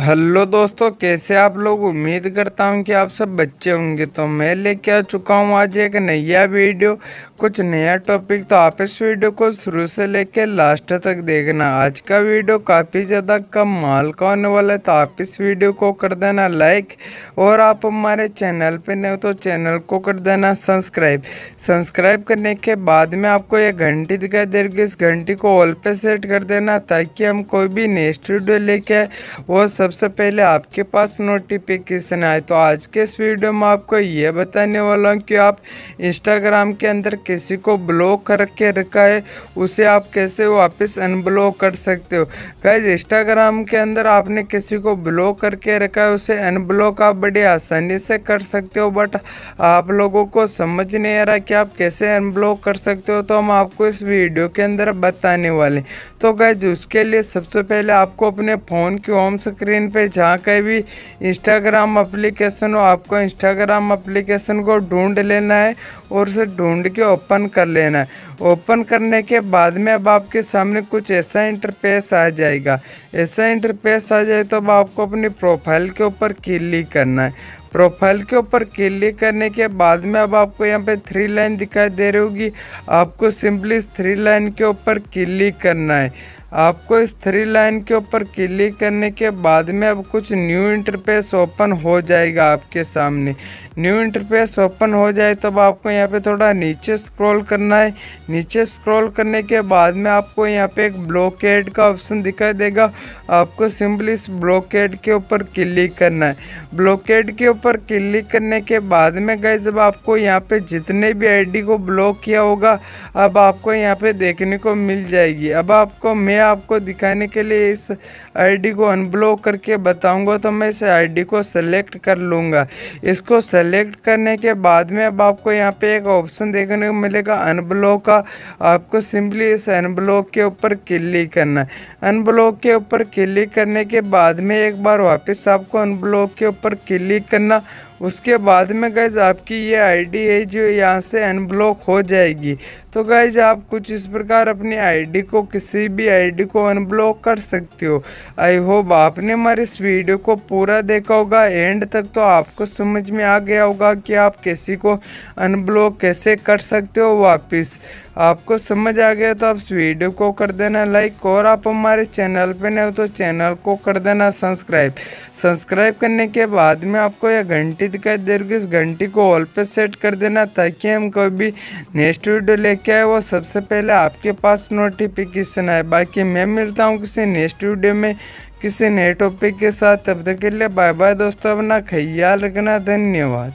hello दोस्तों कैसे आप लोग उम्मीद करता हूँ कि आप सब बच्चे होंगे तो मैं लेके आ चुका हूँ आज एक नया वीडियो कुछ नया टॉपिक तो आप इस वीडियो को शुरू से लेके लास्ट तक देखना आज का वीडियो काफ़ी ज़्यादा कम माल का होने वाला है तो आप इस वीडियो को कर देना लाइक और आप हमारे चैनल पे नहीं हो तो चैनल को कर देना सब्सक्राइब सब्सक्राइब करने के बाद में आपको एक घंटी दिखाई देगी इस घंटी को ऑल पे सेट कर देना ताकि हम कोई भी नेक्स्ट वीडियो लेके आए वो सबसे पहले आपके पास नोटिफिकेशन आए तो आज के इस वीडियो में आपको ये बताने वाला हूँ कि आप इंस्टाग्राम के अंदर किसी को ब्लॉक करके रखा है उसे आप कैसे वापस अनब्लॉक कर सकते हो गैज इंस्टाग्राम के अंदर आपने किसी को ब्लॉक करके रखा है उसे अनब्लॉक आप बड़ी आसानी से कर सकते हो बट आप लोगों को समझ नहीं आ रहा कि आप कैसे अनब्लॉक कर सकते हो तो हम आपको इस वीडियो के अंदर बताने वाले तो गैज उसके लिए सबसे पहले आपको अपने फ़ोन की होम स्क्रीन पे जहाँ कहीं भी इंस्टाग्राम एप्लीकेशन हो आपको इंस्टाग्राम एप्लीकेशन को ढूंढ लेना है और उसे ढूंढ के ओपन कर लेना है ओपन करने के बाद में अब आपके सामने कुछ ऐसा इंटरफेस आ जाएगा ऐसा इंटरफेस आ जाए तो अब आपको अपनी प्रोफाइल के ऊपर क्लिक करना है प्रोफाइल के ऊपर क्लिक करने के बाद में अब आपको यहाँ पे थ्री लाइन दिखाई दे रही होगी आपको सिंपली इस थ्री लाइन के ऊपर क्लिक करना है आपको इस थ्री लाइन के ऊपर क्लिक करने के बाद में अब कुछ न्यू इंटरफेस ओपन हो जाएगा आपके सामने न्यू इंटरफेस ओपन हो जाए तब आपको यहाँ पे थोड़ा नीचे स्क्रॉल करना है नीचे स्क्रॉल करने के बाद में आपको यहाँ पे एक ब्लॉकेड का ऑप्शन दिखाई देगा आपको सिंपली इस ब्लॉकेड के ऊपर क्लिक करना है ब्लॉकेड के ऊपर क्लिक करने के बाद में गए जब आपको यहाँ पे जितने भी आईडी को ब्लॉक किया होगा अब आपको यहाँ पे देखने को मिल जाएगी अब आपको मैं मैं आपको दिखाने के लिए इस आईडी को अनब्लॉक करके बताऊंगा तो मैं इस आईडी को सेलेक्ट कर लूँगा इसको सेलेक्ट करने के बाद में अब आपको यहाँ पे एक ऑप्शन देखने को मिलेगा अनब्लॉक का आपको सिंपली इस अनब्लॉक के ऊपर क्लिक करना है अनब्लॉक के ऊपर क्लिक करने के बाद में एक बार वापस आपको अनब्लॉक के ऊपर क्लिक करना उसके बाद में गैज़ आपकी ये आईडी है जो यहाँ से अनब्लॉक हो जाएगी तो गैज़ आप कुछ इस प्रकार अपनी आईडी को किसी भी आईडी को अनब्लॉक कर सकते हो आई होप आपने हमारे इस वीडियो को पूरा देखा होगा एंड तक तो आपको समझ में आ गया होगा कि आप किसी को अनब्लॉक कैसे कर सकते हो वापस आपको समझ आ गया तो आप इस वीडियो को कर देना लाइक और आप हमारे चैनल पे नए हो तो चैनल को कर देना सब्सक्राइब सब्सक्राइब करने के बाद में आपको यह घंटी दिखाई दे रही इस घंटी को ऑल पे सेट कर देना ताकि हम कोई भी नेक्स्ट वीडियो लेके आए वो सबसे पहले आपके पास नोटिफिकेशन आए बाकी मैं मिलता हूँ किसी नेक्स्ट वीडियो में किसी नए टॉपिक के साथ तब तक के लिए बाय बाय दोस्तों अपना ख्याल रखना धन्यवाद